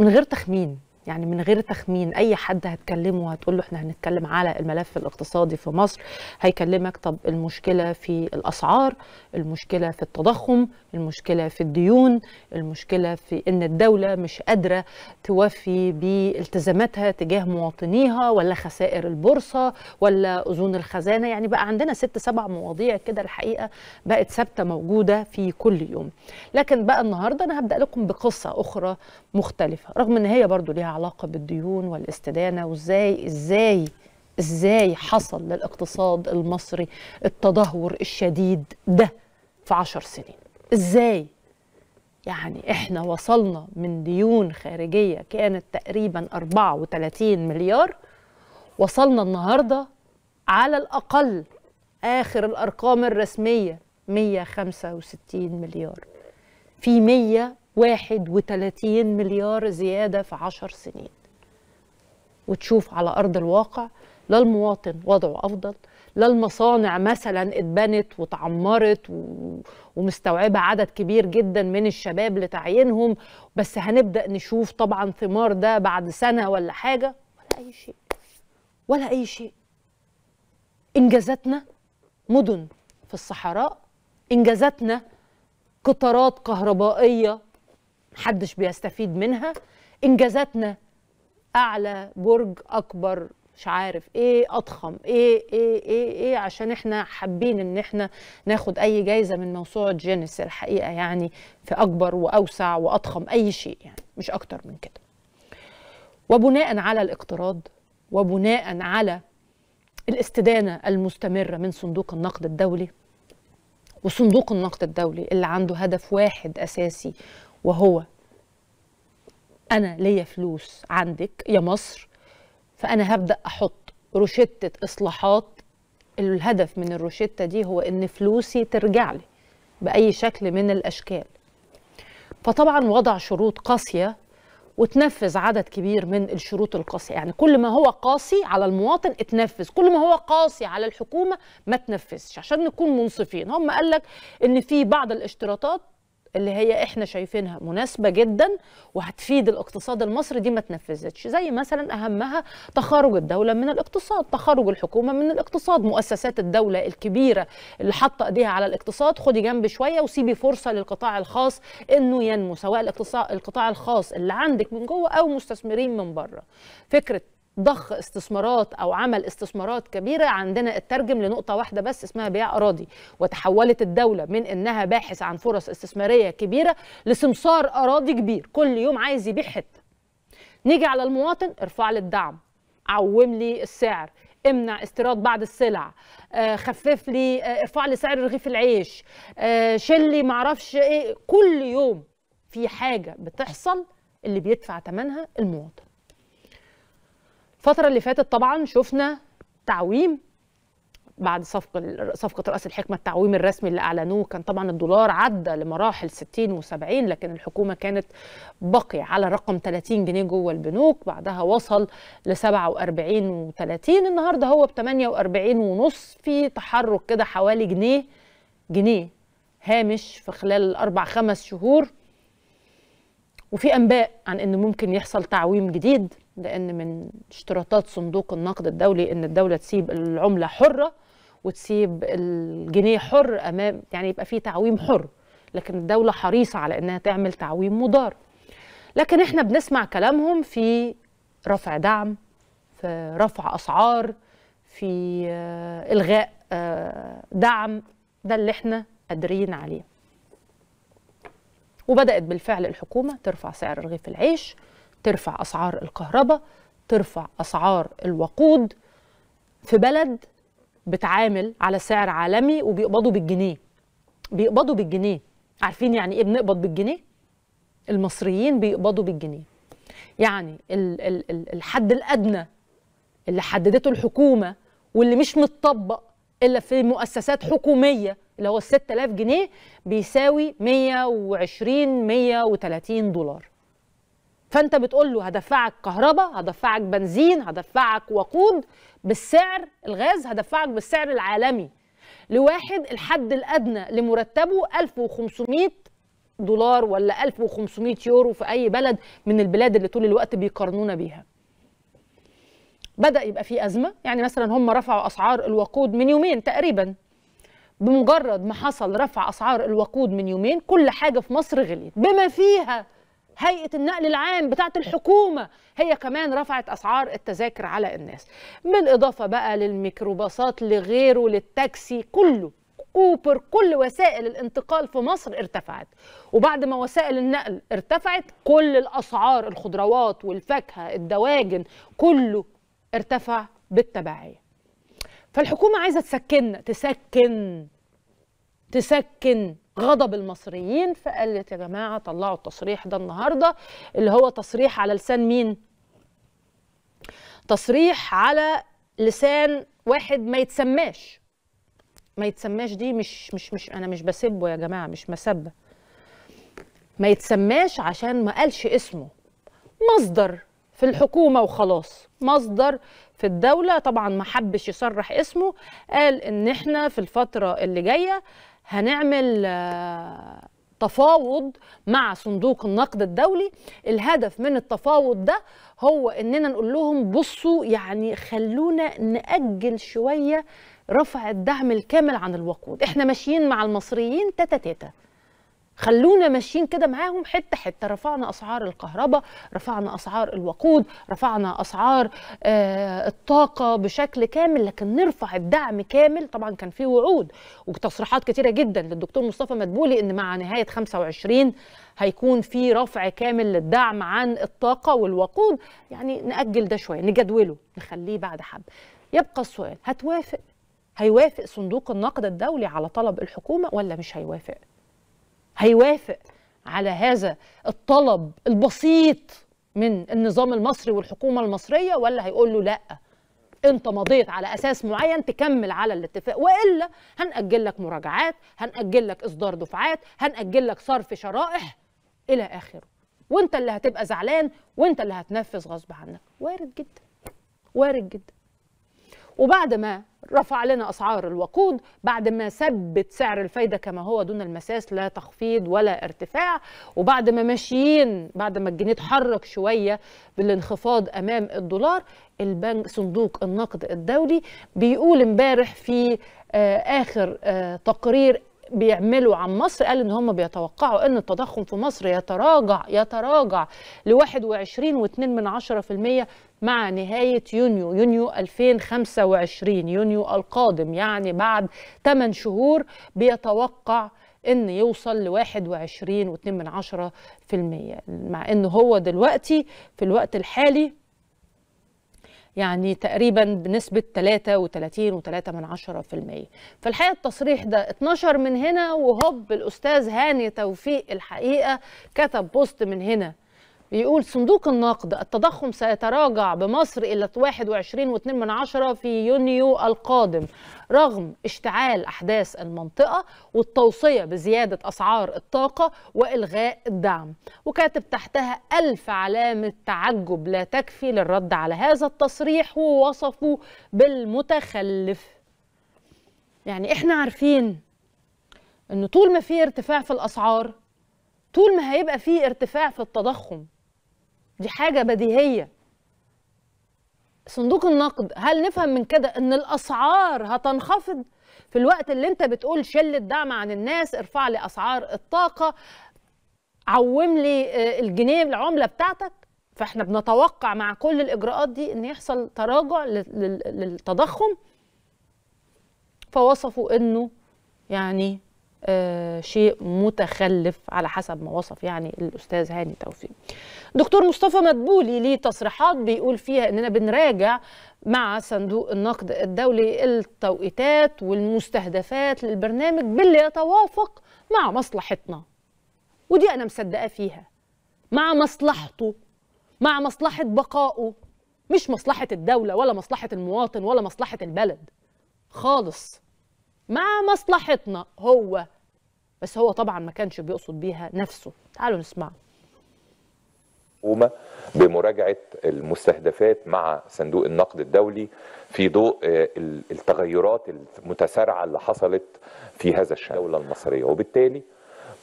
من غير تخمين يعني من غير تخمين اي حد هتكلمه هتقول له احنا هنتكلم على الملف الاقتصادي في مصر هيكلمك طب المشكله في الاسعار المشكله في التضخم المشكله في الديون المشكله في ان الدوله مش قادره توفي بالتزاماتها تجاه مواطنيها ولا خسائر البورصه ولا اذون الخزانه يعني بقى عندنا ست سبع مواضيع كده الحقيقه بقت ثابته موجوده في كل يوم لكن بقى النهارده انا هبدا لكم بقصه اخرى مختلفة رغم ان هي برضو ليها علاقة بالديون والاستدانة وازاي ازاي ازاي حصل للاقتصاد المصري التدهور الشديد ده في عشر سنين ازاي يعني احنا وصلنا من ديون خارجية كانت تقريبا 34 مليار وصلنا النهاردة على الأقل آخر الأرقام الرسمية 165 مليار في 100 31 مليار زيادة في 10 سنين وتشوف على أرض الواقع لا المواطن وضعه أفضل لا المصانع مثلا اتبنت وتعمرت و... ومستوعبة عدد كبير جدا من الشباب لتعيينهم بس هنبدأ نشوف طبعا ثمار ده بعد سنة ولا حاجة ولا أي شيء ولا أي شيء إنجازاتنا مدن في الصحراء إنجازاتنا قطارات كهربائية محدش بيستفيد منها انجازاتنا اعلى برج اكبر مش عارف ايه اضخم ايه ايه ايه ايه عشان احنا حابين ان احنا ناخد اي جايزه من موسوعه جينيس الحقيقه يعني في اكبر واوسع واضخم اي شيء يعني مش اكتر من كده وبناء على الاقتراض وبناء على الاستدانه المستمره من صندوق النقد الدولي وصندوق النقد الدولي اللي عنده هدف واحد اساسي وهو انا ليا فلوس عندك يا مصر فانا هبدا احط روشته اصلاحات الهدف من الروشته دي هو ان فلوسي ترجع لي باي شكل من الاشكال فطبعا وضع شروط قاسيه وتنفذ عدد كبير من الشروط القاسيه يعني كل ما هو قاسي على المواطن اتنفذ كل ما هو قاسي على الحكومه ما تنفذش عشان نكون منصفين هم قال لك ان في بعض الاشتراطات اللي هي احنا شايفينها مناسبه جدا وهتفيد الاقتصاد المصري دي ما تنفذتش زي مثلا اهمها تخارج الدوله من الاقتصاد تخارج الحكومه من الاقتصاد مؤسسات الدوله الكبيره اللي حاطه ايديها على الاقتصاد خدي جنب شويه وسيبي فرصه للقطاع الخاص انه ينمو سواء الاقتصاد القطاع الخاص اللي عندك من جوه او مستثمرين من بره فكره ضخ استثمارات او عمل استثمارات كبيره عندنا اترجم لنقطه واحده بس اسمها بيع اراضي وتحولت الدوله من انها باحث عن فرص استثماريه كبيره لسمسار اراضي كبير كل يوم عايز يبيع حته نيجي على المواطن ارفع لي الدعم عوم لي السعر امنع استيراد بعض السلع آه خفف لي آه ارفع لي سعر رغيف العيش آه شيل لي معرفش ايه كل يوم في حاجه بتحصل اللي بيدفع ثمنها المواطن الفتره اللي فاتت طبعا شفنا تعويم بعد صفقه صفقه راس الحكمه التعويم الرسمي اللي اعلنوه كان طبعا الدولار عدى لمراحل 60 و70 لكن الحكومه كانت بقي على رقم 30 جنيه جوه البنوك بعدها وصل ل 47 و30 النهارده هو ب 48 ونص في تحرك كده حوالي جنيه جنيه هامش في خلال الاربع خمس شهور وفي انباء عن ان ممكن يحصل تعويم جديد لان من اشتراطات صندوق النقد الدولي ان الدوله تسيب العمله حره وتسيب الجنيه حر امام يعني يبقى في تعويم حر لكن الدوله حريصه على انها تعمل تعويم مضار لكن احنا بنسمع كلامهم في رفع دعم في رفع اسعار في آه، الغاء آه، دعم ده اللي احنا قادرين عليه وبدات بالفعل الحكومه ترفع سعر رغيف العيش ترفع أسعار الكهرباء ترفع أسعار الوقود في بلد بتعامل على سعر عالمي وبيقبضوا بالجنيه بيقبضوا بالجنيه عارفين يعني ايه بنقبض بالجنيه المصريين بيقبضوا بالجنيه يعني ال ال ال الحد الادنى اللي حددته الحكومه واللي مش متطبق الا في مؤسسات حكوميه اللي هو 6000 جنيه بيساوي 120 130 دولار فانت بتقول له هدفعك كهرباء هدفعك بنزين هدفعك وقود بالسعر الغاز هدفعك بالسعر العالمي لواحد الحد الادنى لمرتبه 1500 دولار ولا 1500 يورو في اي بلد من البلاد اللي طول الوقت بيقارنونا بيها بدا يبقى في ازمه يعني مثلا هم رفعوا اسعار الوقود من يومين تقريبا بمجرد ما حصل رفع اسعار الوقود من يومين كل حاجه في مصر غليت بما فيها هيئه النقل العام بتاعه الحكومه هي كمان رفعت اسعار التذاكر على الناس بالاضافه بقى للميكروباصات لغيره للتاكسي كله اوبر كل وسائل الانتقال في مصر ارتفعت وبعد ما وسائل النقل ارتفعت كل الاسعار الخضروات والفاكهه الدواجن كله ارتفع بالتبعيه فالحكومه عايزه تسكننا تسكن تسكن غضب المصريين فقالت يا جماعه طلعوا التصريح ده النهارده اللي هو تصريح على لسان مين؟ تصريح على لسان واحد ما يتسماش ما يتسماش دي مش مش مش انا مش بسبه يا جماعه مش مسبه ما يتسماش عشان ما قالش اسمه مصدر في الحكومه وخلاص مصدر في الدوله طبعا ما حبش يصرح اسمه قال ان احنا في الفتره اللي جايه هنعمل آه، تفاوض مع صندوق النقد الدولي الهدف من التفاوض ده هو اننا نقول لهم بصوا يعني خلونا نأجل شوية رفع الدعم الكامل عن الوقود احنا ماشيين مع المصريين تاتا تاتا خلونا ماشيين كده معاهم حته حته رفعنا اسعار الكهرباء رفعنا اسعار الوقود رفعنا اسعار آه الطاقه بشكل كامل لكن نرفع الدعم كامل طبعا كان في وعود وتصريحات كتيره جدا للدكتور مصطفى مدبولي ان مع نهايه 25 هيكون في رفع كامل للدعم عن الطاقه والوقود يعني ناجل ده شويه نجدوله نخليه بعد حب يبقى السؤال هتوافق هيوافق صندوق النقد الدولي على طلب الحكومه ولا مش هيوافق هيوافق على هذا الطلب البسيط من النظام المصري والحكومة المصرية ولا هيقول له لأ انت مضيت على اساس معين تكمل على الاتفاق والا هنأجل لك مراجعات هنأجل لك اصدار دفعات هنأجل لك صرف شرائح الى اخره وانت اللي هتبقى زعلان وانت اللي هتنفذ غصب عنك وارد جدا وارد جدا وبعد ما رفع لنا اسعار الوقود بعد ما ثبت سعر الفايده كما هو دون المساس لا تخفيض ولا ارتفاع وبعد ما ماشيين بعد ما الجنيه اتحرك شويه بالانخفاض امام الدولار البنك صندوق النقد الدولي بيقول امبارح في آه، اخر آه، تقرير بيعملوا عن مصر قال ان هم بيتوقعوا ان التضخم في مصر يتراجع يتراجع ل 21.2% مع نهاية يونيو يونيو 2025 يونيو القادم يعني بعد 8 شهور بيتوقع ان يوصل ل 21.2% مع ان هو دلوقتي في الوقت الحالي يعني تقريبا بنسبة 33.3% و فالحقيقة التصريح ده 12 من هنا وهوب الأستاذ هاني توفيق الحقيقة كتب بوست من هنا بيقول صندوق النقد التضخم سيتراجع بمصر إلى 21.2 في يونيو القادم رغم اشتعال أحداث المنطقة والتوصية بزيادة أسعار الطاقة وإلغاء الدعم وكاتب تحتها ألف علامة تعجب لا تكفي للرد على هذا التصريح ووصفه بالمتخلف يعني إحنا عارفين أنه طول ما في ارتفاع في الأسعار طول ما هيبقى في ارتفاع في التضخم دي حاجة بديهية صندوق النقد هل نفهم من كده ان الاسعار هتنخفض في الوقت اللي انت بتقول شل الدعم عن الناس ارفع لي اسعار الطاقة عوم لي آه، الجنيه العملة بتاعتك فاحنا بنتوقع مع كل الاجراءات دي ان يحصل تراجع للتضخم فوصفوا انه يعني آه، شيء متخلف على حسب ما وصف يعني الاستاذ هاني توفيق. دكتور مصطفى مدبولي ليه تصريحات بيقول فيها اننا بنراجع مع صندوق النقد الدولي التوقيتات والمستهدفات للبرنامج باللي يتوافق مع مصلحتنا. ودي انا مصدقه فيها. مع مصلحته مع مصلحه بقائه مش مصلحه الدوله ولا مصلحه المواطن ولا مصلحه البلد خالص. مع مصلحتنا هو بس هو طبعا ما كانش بيقصد بيها نفسه تعالوا نسمعه بمراجعة المستهدفات مع صندوق النقد الدولي في ضوء آه، التغيرات المتسارعة اللي حصلت في هذا الشأن الدولة المصرية وبالتالي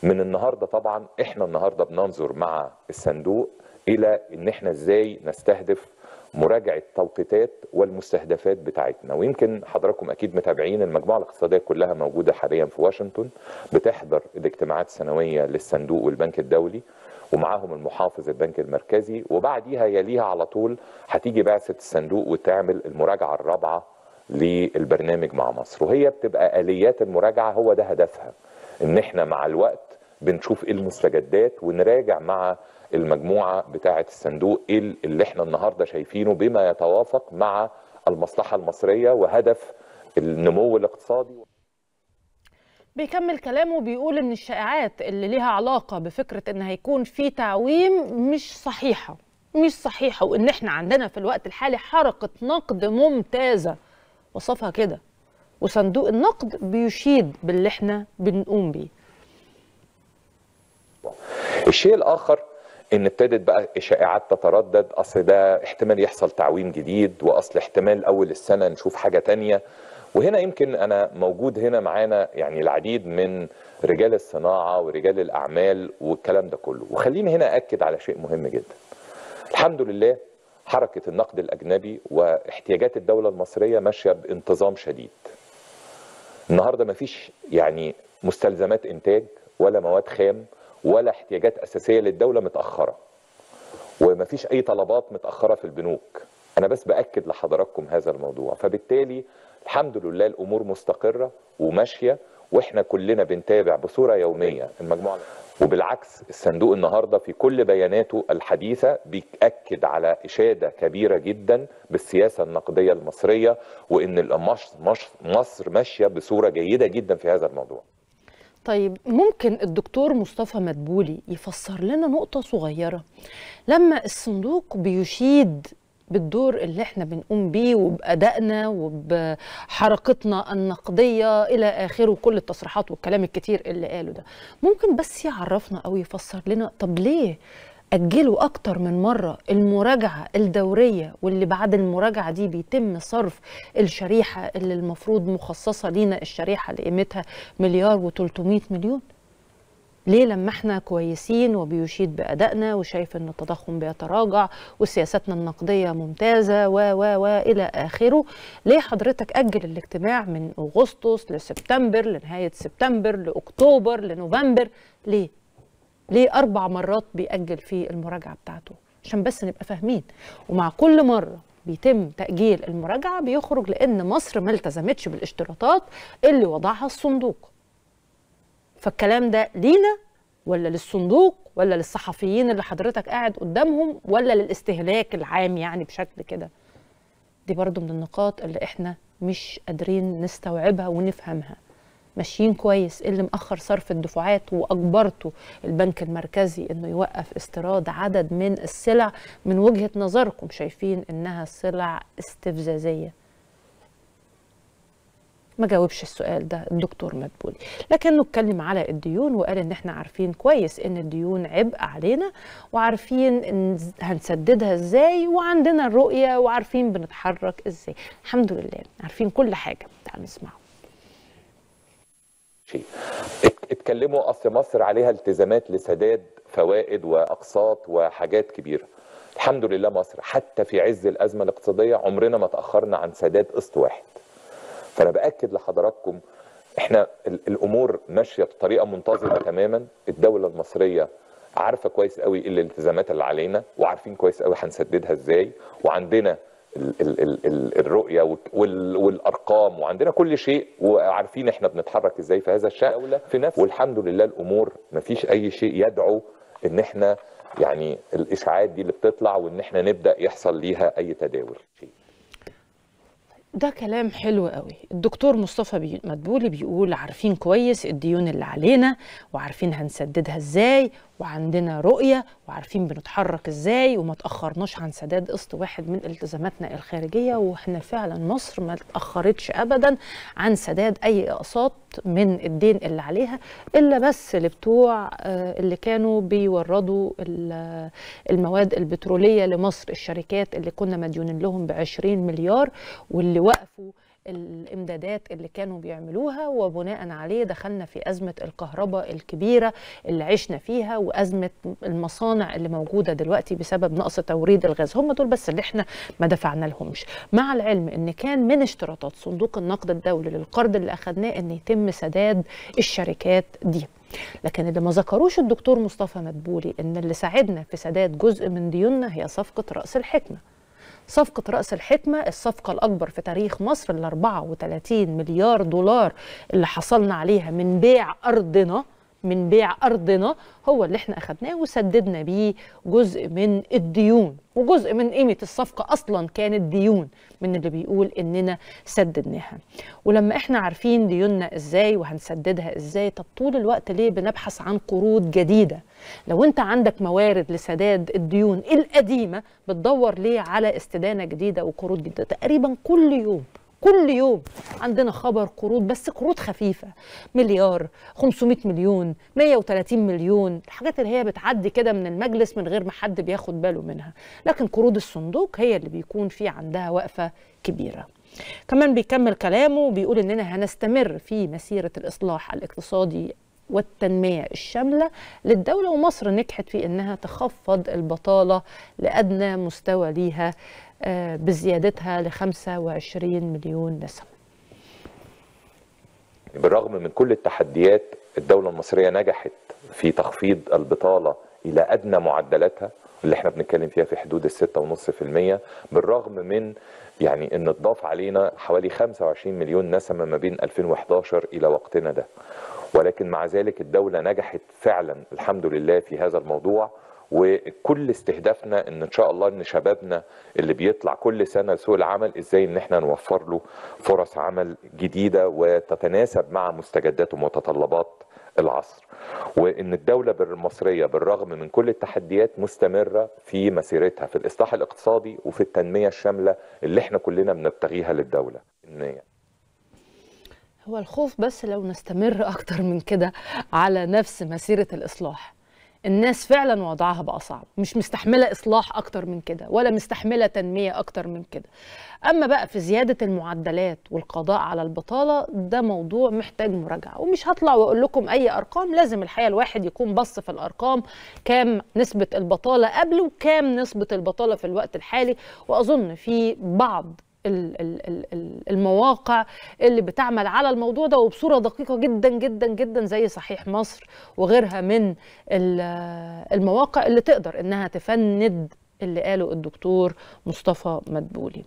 من النهاردة طبعا احنا النهاردة بننظر مع الصندوق الى ان احنا ازاي نستهدف مراجعه توقيتات والمستهدفات بتاعتنا ويمكن حضراتكم اكيد متابعين المجموعه الاقتصاديه كلها موجوده حاليا في واشنطن بتحضر الاجتماعات السنويه للصندوق والبنك الدولي ومعاهم المحافظ البنك المركزي وبعديها يليها على طول هتيجي بعثه الصندوق وتعمل المراجعه الرابعه للبرنامج مع مصر وهي بتبقى اليات المراجعه هو ده هدفها ان احنا مع الوقت بنشوف ايه المستجدات ونراجع مع المجموعه بتاعه الصندوق اللي احنا النهارده شايفينه بما يتوافق مع المصلحه المصريه وهدف النمو الاقتصادي بيكمل كلامه بيقول ان الشائعات اللي ليها علاقه بفكره ان هيكون في تعويم مش صحيحه مش صحيحه وان احنا عندنا في الوقت الحالي حركه نقد ممتازه وصفها كده وصندوق النقد بيشيد باللي احنا بنقوم بيه الشيء الاخر ان ابتدت بقى الشائعات تتردد اصل ده احتمال يحصل تعويم جديد واصل احتمال اول السنه نشوف حاجه تانية وهنا يمكن انا موجود هنا معانا يعني العديد من رجال الصناعه ورجال الاعمال والكلام ده كله وخليني هنا اكد على شيء مهم جدا الحمد لله حركه النقد الاجنبي واحتياجات الدوله المصريه ماشيه بانتظام شديد النهارده مفيش يعني مستلزمات انتاج ولا مواد خام ولا احتياجات اساسيه للدوله متاخره ومفيش اي طلبات متاخره في البنوك انا بس باكد لحضراتكم هذا الموضوع فبالتالي الحمد لله الامور مستقره وماشيه واحنا كلنا بنتابع بصوره يوميه المجموعه وبالعكس الصندوق النهارده في كل بياناته الحديثه بيأكد على اشاده كبيره جدا بالسياسه النقديه المصريه وان مصر ماشيه بصوره جيده جدا في هذا الموضوع طيب ممكن الدكتور مصطفى مدبولي يفسر لنا نقطة صغيرة لما الصندوق بيشيد بالدور اللي احنا بنقوم بيه وبأدائنا وبحركتنا النقدية إلى آخره كل التصريحات والكلام الكتير اللي قاله ده ممكن بس يعرفنا أو يفسر لنا طب ليه أجلوا أكتر من مرة المراجعة الدورية واللي بعد المراجعة دي بيتم صرف الشريحة اللي المفروض مخصصة لينا الشريحة اللي قيمتها مليار و300 مليون ليه لما احنا كويسين وبيشيد بأدائنا وشايف ان التضخم بيتراجع وسياساتنا النقدية ممتازة و و و إلى آخره ليه حضرتك أجل الاجتماع من أغسطس لسبتمبر لنهاية سبتمبر لأكتوبر لنوفمبر ليه؟ ليه أربع مرات بيأجل في المراجعة بتاعته عشان بس نبقى فاهمين ومع كل مرة بيتم تأجيل المراجعة بيخرج لأن مصر ما التزمتش بالاشتراطات اللي وضعها الصندوق فالكلام ده لينا ولا للصندوق ولا للصحفيين اللي حضرتك قاعد قدامهم ولا للاستهلاك العام يعني بشكل كده دي برضو من النقاط اللي احنا مش قادرين نستوعبها ونفهمها ماشيين كويس إيه اللي مأخر صرف الدفعات وأجبرته البنك المركزي إنه يوقف استيراد عدد من السلع من وجهة نظركم شايفين إنها سلع استفزازية ما جاوبش السؤال ده الدكتور مدبولي لكنه اتكلم على الديون وقال ان احنا عارفين كويس ان الديون عبء علينا وعارفين إن هنسددها ازاي وعندنا الرؤيه وعارفين بنتحرك ازاي الحمد لله عارفين كل حاجه تعالوا نسمعه شيء اتكلموا اصل مصر عليها التزامات لسداد فوائد واقساط وحاجات كبيره الحمد لله مصر حتى في عز الازمه الاقتصاديه عمرنا ما تاخرنا عن سداد قسط واحد فانا باكد لحضراتكم احنا الامور ماشيه بطريقه منتظمه تماما الدوله المصريه عارفه كويس قوي إيه الالتزامات اللي علينا وعارفين كويس قوي هنسددها ازاي وعندنا الرؤيه والارقام وعندنا كل شيء وعارفين احنا بنتحرك ازاي في هذا الشان في نفس والحمد لله الامور ما فيش اي شيء يدعو ان احنا يعني الاشاعات دي اللي بتطلع وان احنا نبدا يحصل ليها اي تداول ده كلام حلو قوي الدكتور مصطفى مدبولي بيقول عارفين كويس الديون اللي علينا وعارفين هنسددها ازاي وعندنا رؤية وعارفين بنتحرك ازاي وما تأخرناش عن سداد قسط واحد من التزاماتنا الخارجية واحنا فعلا مصر ما تأخرتش أبدا عن سداد أي أقساط من الدين اللي عليها إلا بس لبتوع آه، اللي كانوا بيوردوا المواد البترولية لمصر الشركات اللي كنا مديونين لهم ب 20 مليار واللي وقفوا الامدادات اللي كانوا بيعملوها وبناء عليه دخلنا في ازمه الكهرباء الكبيره اللي عشنا فيها وازمه المصانع اللي موجوده دلوقتي بسبب نقص توريد الغاز هم دول بس اللي احنا ما دفعنا لهمش مع العلم ان كان من اشتراطات صندوق النقد الدولي للقرض اللي اخذناه ان يتم سداد الشركات دي لكن اللي ما ذكروش الدكتور مصطفى مدبولي ان اللي ساعدنا في سداد جزء من ديوننا هي صفقه راس الحكمه صفقة رأس الحكمة الصفقة الأكبر في تاريخ مصر ال 34 مليار دولار اللي حصلنا عليها من بيع أرضنا من بيع أرضنا هو اللي احنا أخدناه وسددنا بيه جزء من الديون وجزء من قيمة الصفقة أصلا كانت ديون من اللي بيقول إننا سددناها ولما احنا عارفين ديوننا إزاي وهنسددها إزاي طب طول الوقت ليه بنبحث عن قروض جديدة لو انت عندك موارد لسداد الديون القديمة بتدور ليه على استدانة جديدة وقروض جديدة تقريبا كل يوم كل يوم عندنا خبر قروض بس قروض خفيفة مليار 500 مليون 130 مليون الحاجات اللي هي بتعدي كده من المجلس من غير ما حد بياخد باله منها لكن قروض الصندوق هي اللي بيكون في عندها وقفة كبيرة كمان بيكمل كلامه بيقول اننا هنستمر في مسيرة الإصلاح الاقتصادي والتنمية الشاملة للدولة ومصر نجحت في أنها تخفض البطالة لأدنى مستوى ليها آه، بزيادتها ل 25 مليون نسمة بالرغم من كل التحديات الدولة المصرية نجحت في تخفيض البطالة إلى أدنى معدلاتها اللي احنا بنتكلم فيها في حدود الستة ونص في المية بالرغم من يعني ان اتضاف علينا حوالي 25 مليون نسمة ما بين 2011 الى وقتنا ده ولكن مع ذلك الدولة نجحت فعلا الحمد لله في هذا الموضوع وكل استهدافنا ان ان شاء الله ان شبابنا اللي بيطلع كل سنه سوق العمل ازاي ان احنا نوفر له فرص عمل جديده وتتناسب مع مستجدات ومتطلبات العصر وان الدوله المصريه بالرغم من كل التحديات مستمره في مسيرتها في الاصلاح الاقتصادي وفي التنميه الشامله اللي احنا كلنا بنبتغيها للدوله هو الخوف بس لو نستمر أكتر من كده على نفس مسيرة الإصلاح الناس فعلا وضعها بقى صعب مش مستحملة إصلاح أكتر من كده ولا مستحملة تنمية أكتر من كده أما بقى في زيادة المعدلات والقضاء على البطالة ده موضوع محتاج مراجعة ومش هطلع وأقول لكم أي أرقام لازم الحقيقة الواحد يكون بص في الأرقام كام نسبة البطالة قبل وكام نسبة البطالة في الوقت الحالي وأظن في بعض المواقع اللي بتعمل على الموضوع ده وبصوره دقيقه جدا جدا جدا زي صحيح مصر وغيرها من المواقع اللي تقدر انها تفند اللي قاله الدكتور مصطفى مدبولي